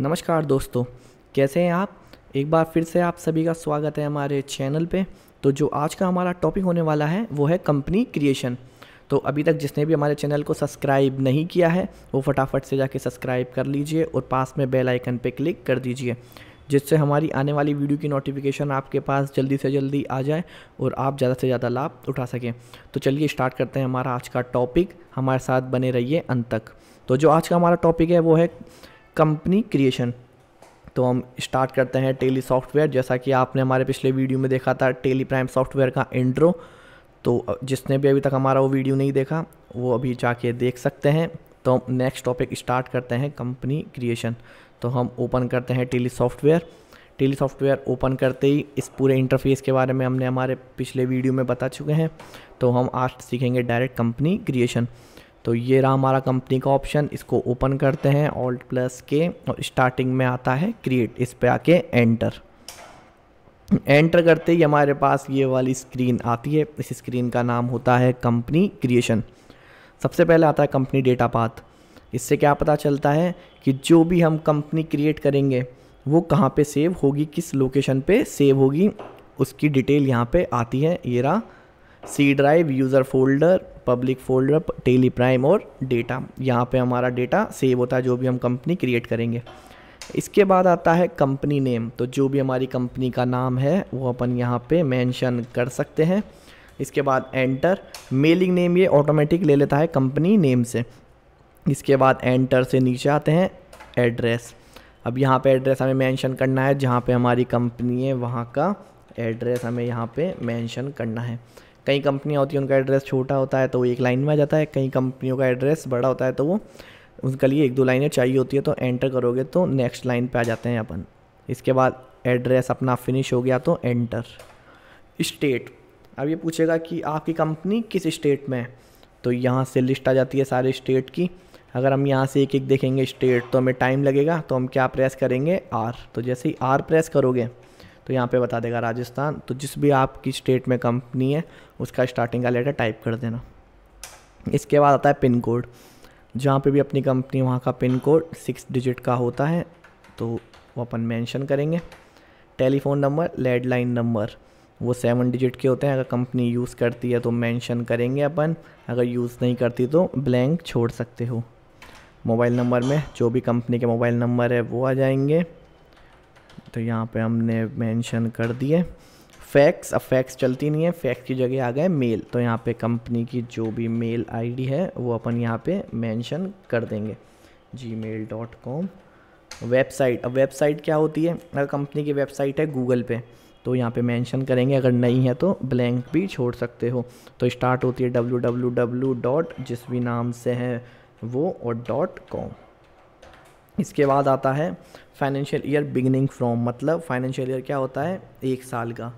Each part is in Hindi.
नमस्कार दोस्तों कैसे हैं आप एक बार फिर से आप सभी का स्वागत है हमारे चैनल पे तो जो आज का हमारा टॉपिक होने वाला है वो है कंपनी क्रिएशन तो अभी तक जिसने भी हमारे चैनल को सब्सक्राइब नहीं किया है वो फटाफट से जाके सब्सक्राइब कर लीजिए और पास में बेल आइकन पे क्लिक कर दीजिए जिससे हमारी आने वाली वीडियो की नोटिफिकेशन आपके पास जल्दी से जल्दी आ जाए और आप ज़्यादा से ज़्यादा लाभ उठा सकें तो चलिए स्टार्ट करते हैं हमारा आज का टॉपिक हमारे साथ बने रहिए अंत तक तो जो आज का हमारा टॉपिक है वो है कंपनी क्रिएशन तो हम स्टार्ट करते हैं टेली सॉफ्टवेयर जैसा कि आपने हमारे पिछले वीडियो में देखा था टेली प्राइम सॉफ्टवेयर का इंट्रो तो जिसने भी अभी तक हमारा वो वीडियो नहीं देखा वो अभी जाके देख सकते हैं तो हम नेक्स्ट टॉपिक स्टार्ट करते हैं कंपनी क्रिएशन तो हम ओपन करते हैं Tally software Tally software open करते ही इस पूरे इंटरफेस के बारे में हमने हमारे पिछले वीडियो में बता चुके हैं तो हम आज सीखेंगे डायरेक्ट कंपनी क्रिएशन तो ये रहा हमारा कंपनी का ऑप्शन इसको ओपन करते हैं ऑल्ट प्लस के और स्टार्टिंग में आता है क्रिएट इस पर आके एंटर एंटर करते ही हमारे पास ये वाली स्क्रीन आती है इस स्क्रीन का नाम होता है कंपनी क्रिएशन सबसे पहले आता है कंपनी डेटा पाथ इससे क्या पता चलता है कि जो भी हम कंपनी क्रिएट करेंगे वो कहाँ पे सेव होगी किस लोकेशन पे सेव होगी उसकी डिटेल यहाँ पे आती है ये रहा C drive user folder public folder Tally Prime और डेटा यहाँ पे हमारा डेटा सेव होता है जो भी हम कंपनी क्रिएट करेंगे इसके बाद आता है कंपनी नेम तो जो भी हमारी कंपनी का नाम है वो अपन यहाँ पे मेंशन कर सकते हैं इसके बाद एंटर मेलिंग नेम ये ऑटोमेटिक ले लेता है कंपनी नेम से इसके बाद एंटर से नीचे आते हैं एड्रेस अब यहाँ पे एड्रेस हमें मेंशन करना है जहाँ पे हमारी कंपनी है वहाँ का एड्रेस हमें यहाँ पे मेंशन करना है कई कंपनियाँ होती हैं उनका एड्रेस छोटा होता है तो वो एक लाइन में आ जाता है कई कंपनियों का एड्रेस बड़ा होता है तो वो उनके लिए एक दो लाइनें चाहिए होती है तो एंटर करोगे तो नेक्स्ट लाइन पर आ जाते हैं अपन इसके बाद एड्रेस अपना फिनिश हो गया तो एंटर स्टेट अब ये पूछेगा कि आपकी कंपनी किस स्टेट में है तो यहाँ से लिस्ट आ जाती है सारे स्टेट की अगर हम यहाँ से एक एक देखेंगे स्टेट तो हमें टाइम लगेगा तो हम क्या प्रेस करेंगे आर तो जैसे ही आर प्रेस करोगे तो यहाँ पे बता देगा राजस्थान तो जिस भी आपकी स्टेट में कंपनी है उसका स्टार्टिंग का लेटर टाइप कर देना इसके बाद आता है पिन कोड जहाँ पे भी अपनी कंपनी वहाँ का पिन कोड सिक्स डिजिट का होता है तो वो अपन मेंशन करेंगे टेलीफोन नंबर लैंडलाइन नंबर वो सेवन डिजिट के होते हैं अगर कंपनी यूज़ करती है तो मेंशन करेंगे अपन अगर यूज़ नहीं करती तो ब्लैंक छोड़ सकते हो मोबाइल नंबर में जो भी कंपनी के मोबाइल नंबर है वो आ जाएंगे तो यहाँ पे हमने मेंशन कर दिए फैक्स अब फैक्स चलती नहीं है फैक्स की जगह आ गए मेल तो यहाँ पे कंपनी की जो भी मेल आईडी है वो अपन यहाँ पे मेंशन कर देंगे Gmail dot com website अब वेबसाइट क्या होती है अगर कंपनी की वेबसाइट है गूगल पे तो यहाँ पे मेंशन करेंगे अगर नहीं है तो ब्लैंक भी छोड़ सकते हो तो स्टार्ट होती है डब्ल्यू डब्ल्यू डब्ल्यू डॉट जिस भी नाम से है वो और डॉट कॉम इसके बाद आता है फाइनेंशियल ईयर बिगनिंग फ्रॉम मतलब फाइनेंशियल ईयर क्या होता है एक साल का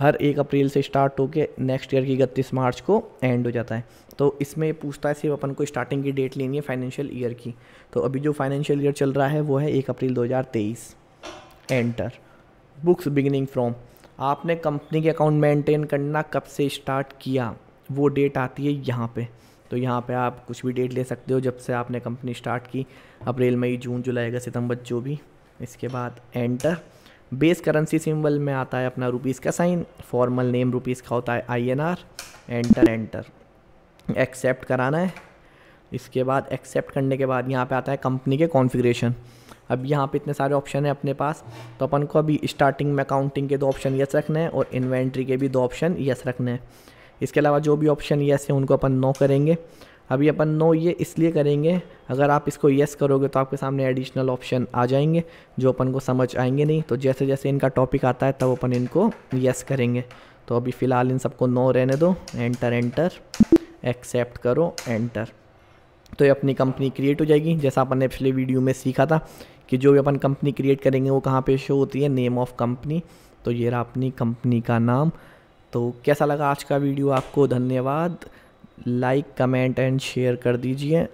हर एक अप्रैल से स्टार्ट होकर नेक्स्ट ईयर की इकतीस मार्च को एंड हो जाता है तो इसमें पूछता है सिर्फ अपन को स्टार्टिंग की डेट लेनी है फाइनेंशियल ईयर की तो अभी जो फाइनेंशियल ईयर चल रहा है वो है एक अप्रैल 2023 एंटर बुक्स बिगनिंग फ्रॉम आपने कंपनी के अकाउंट मेंटेन करना कब से स्टार्ट किया वो डेट आती है यहाँ पे तो यहाँ पे आप कुछ भी डेट ले सकते हो जब से आपने कंपनी स्टार्ट की अप्रैल मई जून जुलाई अगस्त सितंबर जो भी इसके बाद एंटर बेस करेंसी सिंबल में आता है अपना रुपीज़ का साइन फॉर्मल नेम रुपीज़ का होता है आईएनआर एंटर एंटर एक्सेप्ट कराना है इसके बाद एक्सेप्ट करने के बाद यहाँ पे आता है कंपनी के कॉन्फ़िगरेशन अब यहाँ पे इतने सारे ऑप्शन है अपने पास तो अपन को अभी स्टार्टिंग में अकाउंटिंग के दो ऑप्शन यस रखने हैं और इन्वेंट्री के भी दो ऑप्शन यस रखने हैं इसके अलावा जो भी ऑप्शन येस है उनको अपन नो करेंगे अभी अपन नो ये इसलिए करेंगे अगर आप इसको येस करोगे तो आपके सामने एडिशनल ऑप्शन आ जाएंगे जो अपन को समझ आएंगे नहीं तो जैसे जैसे इनका टॉपिक आता है तब अपन इनको येस करेंगे तो अभी फ़िलहाल इन सबको नो रहने दो एंटर एंटर एक्सेप्ट करो एंटर तो ये अपनी कंपनी क्रिएट हो जाएगी जैसा अपन ने पिछले वीडियो में सीखा था कि जो भी अपन कंपनी क्रिएट करेंगे वो कहाँ पे शो होती है नेम ऑफ़ कंपनी तो ये रहा अपनी कंपनी का नाम तो कैसा लगा आज का वीडियो आपको धन्यवाद लाइक कमेंट एंड शेयर कर दीजिए